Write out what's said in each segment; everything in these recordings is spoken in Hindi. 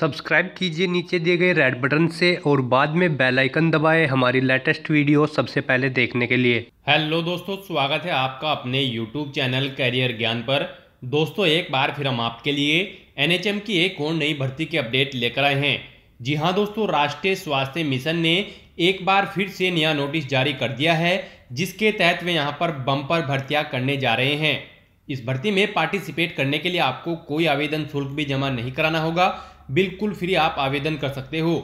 सब्सक्राइब कीजिए नीचे दिए गए रेड बटन से और बाद में बेल आइकन दबाएं हमारी लेटेस्ट वीडियो सबसे पहले देखने के लिए हेलो दोस्तों स्वागत है आपका अपने यूट्यूब चैनल करियर ज्ञान पर दोस्तों एक बार फिर हम आपके लिए एनएचएम की एक और नई भर्ती की अपडेट लेकर आए हैं जी हाँ दोस्तों राष्ट्रीय स्वास्थ्य मिशन ने एक बार फिर से नया नोटिस जारी कर दिया है जिसके तहत वे यहाँ पर बम्पर भर्तियाँ करने जा रहे हैं इस भर्ती में पार्टिसिपेट करने के लिए आपको कोई आवेदन शुल्क भी जमा नहीं कराना होगा बिल्कुल फ्री आप आवेदन कर सकते हो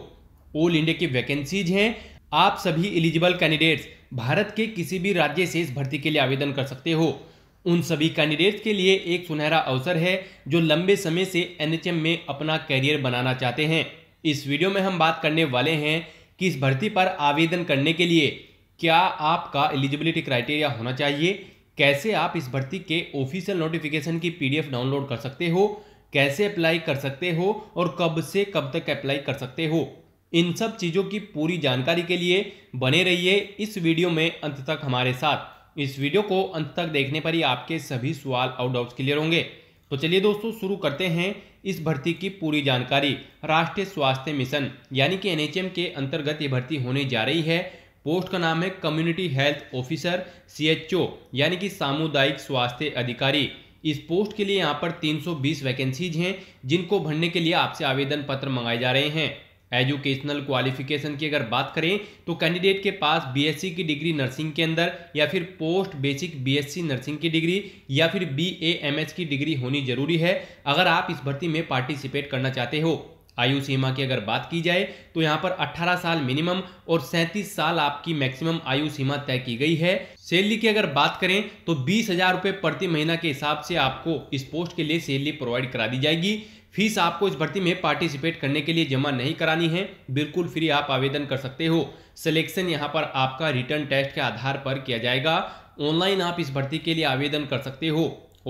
ऑल इंडिया की वैकेंसीज हैं आप सभी एलिजिबल कैंडिडेट्स भारत के किसी भी राज्य से इस भर्ती के लिए आवेदन कर सकते हो उन सभी कैंडिडेट्स के लिए एक सुनहरा अवसर है जो लंबे समय से एनएचएम में अपना करियर बनाना चाहते हैं इस वीडियो में हम बात करने वाले हैं कि इस भर्ती पर आवेदन करने के लिए क्या आपका एलिजिबिलिटी क्राइटेरिया होना चाहिए कैसे आप इस भर्ती के ऑफिशियल नोटिफिकेशन की पीडीएफ डाउनलोड कर सकते हो कैसे अप्लाई कर सकते हो और कब से कब तक अप्लाई कर सकते हो इन सब चीज़ों की पूरी जानकारी के लिए बने रहिए इस वीडियो में अंत तक हमारे साथ इस वीडियो को अंत तक देखने पर ही आपके सभी सवाल और डाउट्स क्लियर होंगे तो चलिए दोस्तों शुरू करते हैं इस भर्ती की पूरी जानकारी राष्ट्रीय स्वास्थ्य मिशन यानी कि एनएचएम के अंतर्गत ये भर्ती होने जा रही है पोस्ट का नाम है कम्युनिटी हेल्थ ऑफिसर सीएचओ यानी कि सामुदायिक स्वास्थ्य अधिकारी इस पोस्ट के लिए यहाँ पर 320 वैकेंसीज हैं जिनको भरने के लिए आपसे आवेदन पत्र मंगाए जा रहे हैं एजुकेशनल क्वालिफिकेशन की अगर बात करें तो कैंडिडेट के पास बीएससी की डिग्री नर्सिंग के अंदर या फिर पोस्ट बेसिक बीएससी नर्सिंग की डिग्री या फिर बीएएमएस की डिग्री होनी जरूरी है अगर आप इस भर्ती में पार्टिसिपेट करना चाहते हो आयु सीमा की अगर बात की जाए तो यहाँ पर 18 साल मिनिमम और 37 साल आपकी मैक्सिमम आयु सीमा तय की गई है सैलरी की अगर बात करें तो बीस हजार रुपये प्रति महीना के हिसाब से आपको इस पोस्ट के लिए सैलरी प्रोवाइड करा दी जाएगी फीस आपको इस भर्ती में पार्टिसिपेट करने के लिए जमा नहीं करानी है बिल्कुल फ्री आप आवेदन कर सकते हो सिलेक्शन यहाँ पर आपका रिटर्न टेस्ट के आधार पर किया जाएगा ऑनलाइन आप इस भर्ती के लिए आवेदन कर सकते हो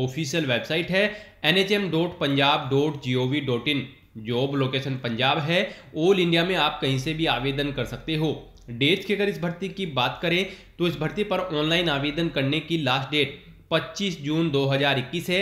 ऑफिशियल वेबसाइट है N dot Punjab dot G O V dot in job location Punjab है ऑल इंडिया में आप कहीं से भी आवेदन कर सकते हो डेट्स की अगर इस भर्ती की बात करें तो इस भर्ती पर ऑनलाइन आवेदन करने की लास्ट डेट 25 जून 2021 है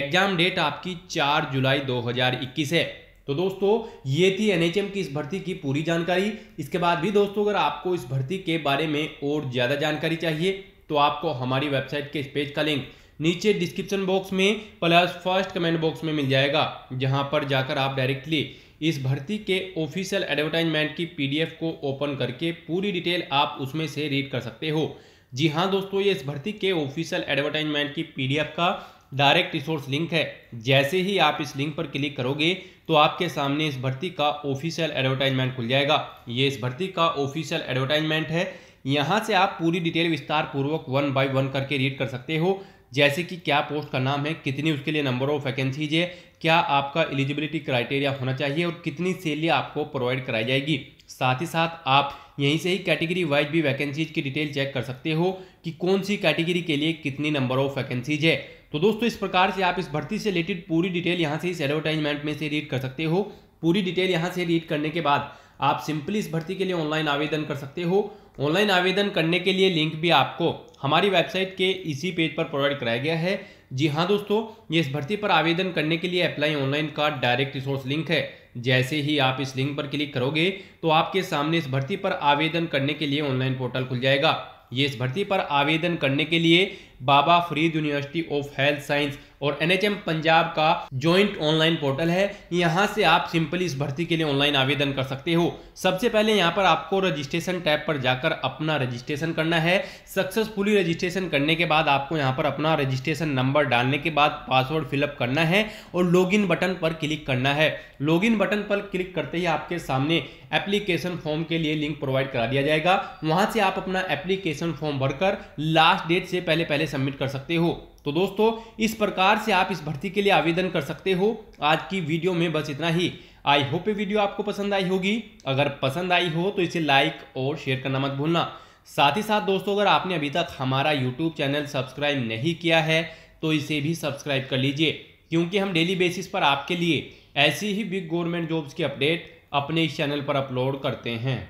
एग्जाम डेट आपकी 4 जुलाई 2021 है तो दोस्तों ये थी एनएचएम की इस भर्ती की पूरी जानकारी इसके बाद भी दोस्तों अगर आपको इस भर्ती के बारे में और ज़्यादा जानकारी चाहिए तो आपको हमारी वेबसाइट के इस पेज का लिंक नीचे डिस्क्रिप्शन बॉक्स में प्लस फर्स्ट कमेंट बॉक्स में मिल जाएगा जहां पर जाकर आप डायरेक्टली इस भर्ती के ऑफिशियल एडवर्टाइजमेंट की पीडीएफ को ओपन करके पूरी डिटेल आप उसमें से रीड कर सकते हो जी हाँ दोस्तों ये इस भर्ती के ऑफिशियल एडवर्टाइजमेंट की पीडीएफ का डायरेक्ट रिसोर्स लिंक है जैसे ही आप इस लिंक पर क्लिक करोगे तो आपके सामने इस भर्ती का ऑफिशियल एडवर्टाइजमेंट खुल जाएगा ये इस भर्ती का ऑफिशियल एडवर्टाइजमेंट है यहाँ से आप पूरी डिटेल विस्तार पूर्वक वन बाय वन करके रीड कर सकते हो जैसे कि क्या पोस्ट का नाम है कितनी उसके लिए नंबर ऑफ वैकेंसीज है क्या आपका एलिजिबिलिटी क्राइटेरिया होना चाहिए और कितनी सैलरी आपको प्रोवाइड कराई जाएगी साथ ही साथ आप यहीं से ही कैटेगरी वाइज भी वैकेंसीज की डिटेल चेक कर सकते हो कि कौन सी कैटेगरी के लिए कितनी नंबर ऑफ वैकेंसीज है तो दोस्तों इस प्रकार से आप इस भर्ती से रिलेटेड पूरी डिटेल यहाँ से इस एडवर्टाइजमेंट में से रीड कर सकते हो पूरी डिटेल यहाँ से रीड करने के बाद आप सिंपली इस भर्ती के लिए ऑनलाइन आवेदन कर सकते हो ऑनलाइन आवेदन करने के लिए लिंक भी आपको हमारी वेबसाइट के इसी पेज पर प्रोवाइड कराया गया है जी हाँ दोस्तों ये इस भर्ती पर आवेदन करने के लिए अप्लाई ऑनलाइन का डायरेक्ट रिसोर्स लिंक है जैसे ही आप इस लिंक पर क्लिक करोगे तो आपके सामने इस भर्ती पर आवेदन करने के लिए ऑनलाइन पोर्टल खुल जाएगा ये इस भर्ती पर आवेदन करने के लिए Baba Farid University of Health Science और एनएचएम पंजाब का जॉइंट ऑनलाइन पोर्टल है यहाँ से आप सिंपली इस भर्ती के लिए ऑनलाइन आवेदन कर सकते हो सबसे पहले यहाँ पर आपको रजिस्ट्रेशन टैब पर जाकर अपना रजिस्ट्रेशन करना है सक्सेसफुली रजिस्ट्रेशन करने के बाद आपको यहाँ पर अपना रजिस्ट्रेशन नंबर डालने के बाद पासवर्ड फिलअप करना है और लॉगिन बटन पर क्लिक करना है लॉगिन बटन पर क्लिक करते ही आपके सामने एप्लीकेशन फॉर्म के लिए लिंक प्रोवाइड करा दिया जाएगा वहाँ से आप अपना एप्लीकेशन फॉर्म भरकर लास्ट डेट से पहले पहले सबमिट कर सकते हो तो दोस्तों इस प्रकार से आप इस भर्ती के लिए आवेदन कर सकते हो आज की वीडियो में बस इतना ही आई होप ये वीडियो आपको पसंद आई होगी अगर पसंद आई हो तो इसे लाइक और शेयर करना मत भूलना साथ ही साथ दोस्तों अगर आपने अभी तक हमारा यूट्यूब चैनल सब्सक्राइब नहीं किया है तो इसे भी सब्सक्राइब कर लीजिए क्योंकि हम डेली बेसिस पर आपके लिए ऐसी ही बिग गवर्नमेंट जॉब्स की अपडेट अपने इस चैनल पर अपलोड करते हैं